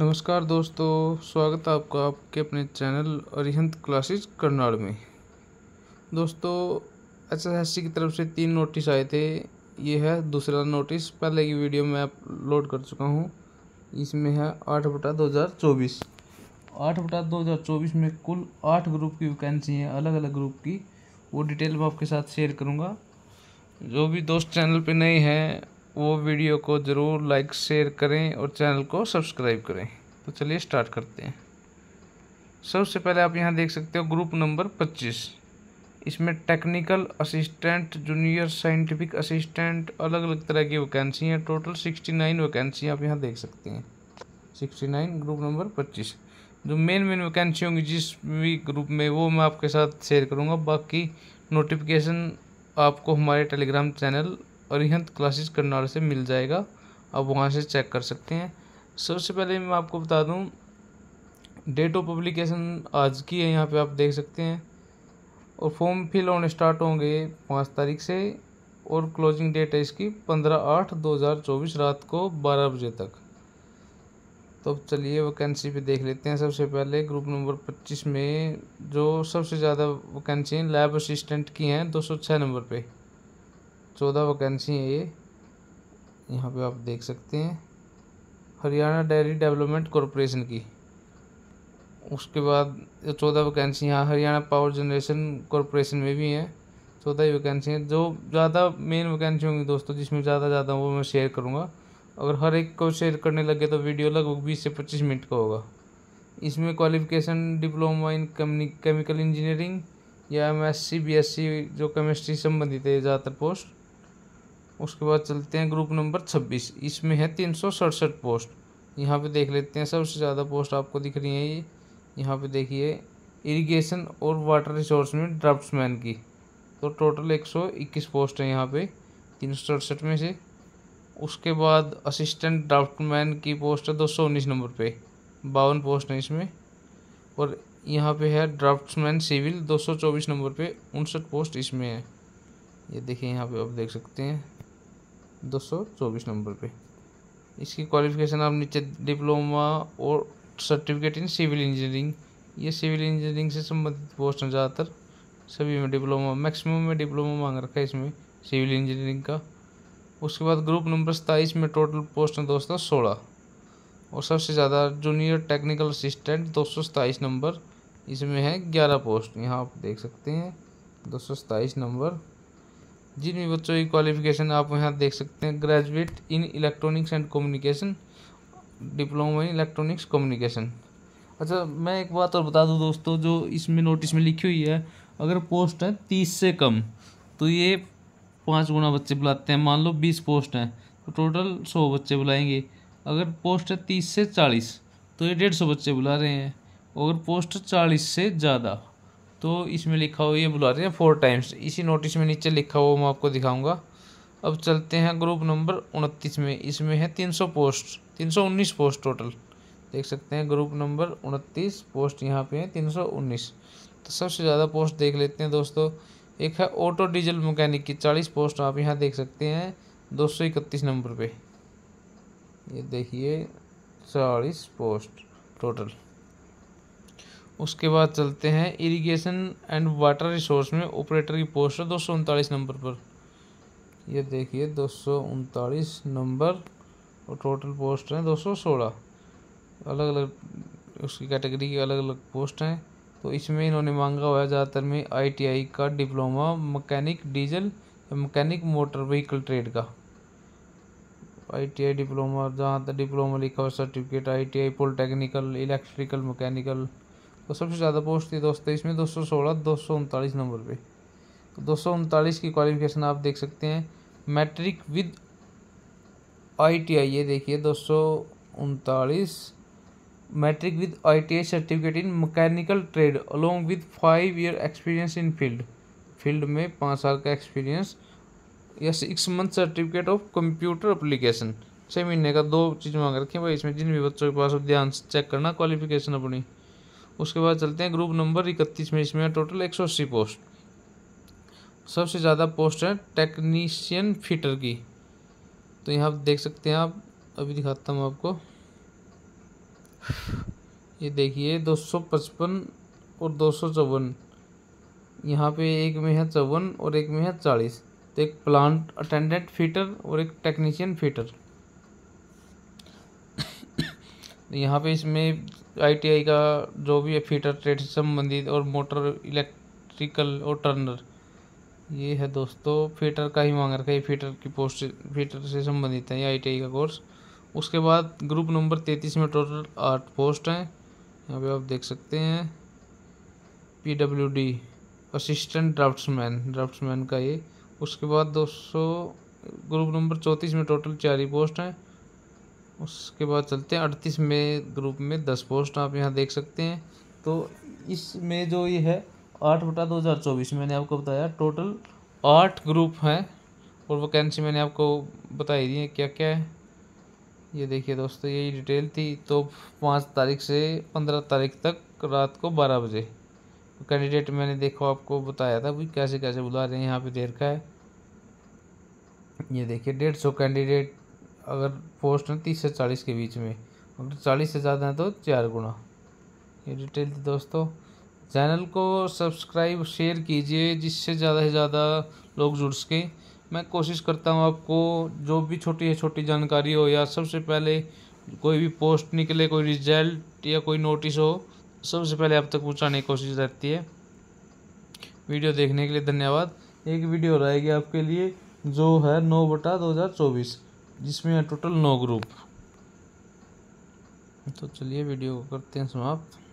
नमस्कार दोस्तों स्वागत है आपका आपके अपने चैनल अरिहंत क्लासेस करनाड़ में दोस्तों एस एस की तरफ से तीन नोटिस आए थे ये है दूसरा नोटिस पहले की वीडियो में अपलोड कर चुका हूँ इसमें है आठ बटा दो हज़ार चौबीस आठ बटा दो हज़ार चौबीस में कुल आठ ग्रुप की वैकेंसी हैं अलग अलग ग्रुप की वो डिटेल मैं आपके साथ शेयर करूँगा जो भी दोस्त चैनल पर नए हैं वो वीडियो को ज़रूर लाइक शेयर करें और चैनल को सब्सक्राइब करें तो चलिए स्टार्ट करते हैं सबसे पहले आप यहाँ देख सकते हो ग्रुप नंबर पच्चीस इसमें technical assistant junior scientific assistant अलग अलग तरह की वैकेंसी हैं टोटल सिक्सटी नाइन वैकेंसी आप यहाँ देख सकते हैं सिक्सटी नाइन ग्रुप नंबर पच्चीस जो मेन मेन वैकेंसी होंगी जिस भी ग्रुप में वो मैं आपके साथ शेयर करूँगा बाकी नोटिफिकेशन आपको हमारे टेलीग्राम चैनल और यहाँ क्लासेस करनाल से मिल जाएगा आप वहाँ से चेक कर सकते हैं सबसे पहले मैं आपको बता दूँ डेट ऑफ पब्लिकेशन आज की है यहाँ पे आप देख सकते हैं और फॉर्म फिल होने स्टार्ट होंगे पाँच तारीख से और क्लोजिंग डेट है इसकी पंद्रह आठ दो हज़ार चौबीस रात को बारह बजे तक तो चलिए वैकेंसी पे देख लेते हैं सबसे पहले ग्रुप नंबर पच्चीस में जो सबसे ज़्यादा वैकेंसी लैब असिस्टेंट की हैं दो सौ छः नंबर पर चौदह वैकेंसी है ये यहाँ पे आप देख सकते हैं हरियाणा डेयरी डेवलपमेंट कॉरपोरेशन की उसके बाद चौदह वैकेंसी यहाँ हरियाणा पावर जनरेशन कॉरपोरेशन में भी हैं चौदह ही वैकेंसी हैं जो ज़्यादा मेन वैकेंसी होंगी दोस्तों जिसमें ज़्यादा ज़्यादा वो मैं शेयर करूँगा अगर हर एक को शेयर करने लगे तो वीडियो लगभग बीस से पच्चीस मिनट का होगा इसमें qualification diploma in chemical engineering या M S C B S C जो केमिस्ट्री संबंधित है ज़्यादातर पोस्ट उसके बाद चलते हैं ग्रुप नंबर छब्बीस इसमें है तीन सौ सड़सठ पोस्ट यहाँ पे देख लेते हैं सबसे ज़्यादा पोस्ट आपको दिख रही है ये यहाँ पे देखिए इरिगेशन और वाटर रिसोर्स में ड्राफ्ट्समैन की तो टोटल एक सौ इक्कीस पोस्ट है यहाँ पे तीन सौ सड़सठ में से उसके बाद असिस्टेंट ड्राफ्टमैन की पोस्ट है दो सौ उन्नीस नंबर पे बावन पोस्ट हैं इसमें और यहाँ पे है ड्राफ्ट्समैन सिविल दो सौ चौबीस नंबर पर उनसठ पोस्ट इसमें है ये देखिए यहाँ पे आप देख सकते हैं दो सौ चौबीस नंबर पे इसकी क्वालिफिकेशन आप नीचे डिप्लोमा और सर्टिफिकेट इन सिविल इंजीनियरिंग ये सिविल इंजीनियरिंग से संबंधित पोस्ट हैं ज़्यादातर सभी में डिप्लोमा मैक्सिमम में डिप्लोमा मांग रखा है इसमें सिविल इंजीनियरिंग का उसके बाद ग्रुप नंबर सताईस में टोटल पोस्ट हैं दोस्तों सोलह और सबसे ज़्यादा जूनियर टेक्निकल असिस्टेंट दो सौ सताईस नंबर इसमें है ग्यारह पोस्ट यहाँ आप देख सकते हैं दो सौ सताईस नंबर जिन भी बच्चों की क्वालिफिकेशन आप यहाँ देख सकते हैं graduate in electronics and communication diploma in electronics communication अच्छा मैं एक बात और बता दूँ दोस्तों जो इसमें नोटिस में लिखी हुई है अगर पोस्ट है तीस से कम तो ये पाँच गुना बच्चे बुलाते हैं मान लो बीस पोस्ट हैं तो टोटल सौ बच्चे बुलाएंगे अगर पोस्ट है तीस से चालीस तो ये डेढ़ सौ बच्चे बुला रहे हैं और पोस्ट चालीस से ज़्यादा तो इसमें लिखा हुआ ये बुला रहे हैं फोर टाइम्स इसी नोटिस में नीचे लिखा हुआ मैं आपको दिखाऊंगा अब चलते हैं ग्रुप नंबर उनतीस में इसमें है तीन सौ पोस्ट तीन सौ उन्नीस पोस्ट टोटल देख सकते हैं ग्रुप नंबर उनतीस पोस्ट यहाँ पे है तीन सौ उन्नीस तो सबसे ज़्यादा पोस्ट देख लेते हैं दोस्तों एक है ऑटो डीजल मकैनिक की चालीस पोस्ट आप यहाँ देख सकते हैं दो सौ इकतीस नंबर पर ये देखिए चालीस पोस्ट टोटल उसके बाद चलते हैं इरिगेशन एंड वाटर रिसोर्स में ऑपरेटर की पोस्ट है दो सौ उनतालीस नंबर पर ये देखिए दो सौ उनतालीस नंबर और टोटल पोस्ट हैं दो सौ सोलह अलग अलग उसकी कैटेगरी की अलग अलग पोस्ट हैं तो इसमें इन्होंने मांगा हुआ है ज़्यादातर में आईटीआई का डिप्लोमा मकैनिक डीजल या मकैनिक मोटर व्हीकल ट्रेड का आईटीआई डिप्लोमा जहाँ तक डिप्लोमा लिखा हुआ certificate ITI polytechnical electrical mechanical तो सबसे ज़्यादा पोस्ट थी दोस्तों इसमें दो सौ सोलह दो सौ उनतालीस नंबर पर तो दो सौ उनतालीस की क्वालिफिकेशन आप देख सकते हैं मैट्रिक विद आईटीआई ये देखिए दो सौ उनतालीस matric with ITI certificate in mechanical trade along with five year experience in field field में पाँच साल का एक्सपीरियंस या six month certificate of computer application छः महीने का दो चीज़ मांग रखी है भाई इसमें जिन भी बच्चों के पास ध्यान से चेक करना क्वालिफिकेशन अपनी उसके बाद चलते हैं ग्रुप नंबर इकतीस में इसमें टोटल एक सौ अस्सी पोस्ट सबसे ज़्यादा पोस्ट है टेक्नीशियन फिटर की तो यहाँ आप देख सकते हैं आप अभी दिखाता हूँ आपको ये देखिए दो सौ पचपन और दो सौ चौवन यहाँ पे एक में है चौवन और एक में है चालीस तो एक प्लांट अटेंडेंट फिटर और एक टेक्नीशियन फिटर यहाँ पे इसमें आई टी आई का जो भी है फीटर ट्रेड से संबंधित और मोटर इलेक्ट्रिकल और टर्नर ये है दोस्तों फीटर का ही मांग रखा है फीटर की पोस्ट फीटर से संबंधित है ये आई टी आई का कोर्स उसके बाद ग्रुप नंबर तैंतीस में टोटल आठ पोस्ट हैं यहाँ पे आप देख सकते हैं P W D assistant draftsman draftsman का ये उसके बाद दोस्तों ग्रुप नंबर चौंतीस में टोटल चार ही पोस्ट हैं उसके बाद चलते हैं अड़तीस में ग्रुप में दस पोस्ट आप यहाँ देख सकते हैं तो इसमें जो ये है आठ बटा दो हज़ार चौबीस मैंने आपको बताया टोटल आठ ग्रुप हैं और वैकेंसी मैंने आपको बताई दी है क्या क्या है ये देखिए दोस्तों यही डिटेल थी तो पाँच तारीख से पंद्रह तारीख तक रात को बारह बजे कैंडिडेट मैंने देखो आपको बताया था भाई कैसे कैसे बुला रहे हैं यहाँ पे देर का है ये देखिए डेढ़ सौ कैंडिडेट अगर पोस्ट हैं तीस से चालीस के बीच में अगर तो चालीस से ज़्यादा हैं तो चार गुना ये डिटेल थी दोस्तों चैनल को सब्सक्राइब शेयर कीजिए जिससे ज़्यादा से ज़्यादा लोग जुड़ सकें मैं कोशिश करता हूँ आपको जो भी छोटी है छोटी जानकारी हो या सबसे पहले कोई भी पोस्ट निकले कोई रिजल्ट या कोई नोटिस हो सबसे पहले आप तक पहुँचाने की कोशिश रहती है वीडियो देखने के लिए धन्यवाद एक वीडियो रहेगी आपके लिए जो है नौ बटा दो हज़ार चौबीस जिसमें टोटल नौ ग्रुप तो चलिए वीडियो को करते हैं समाप्त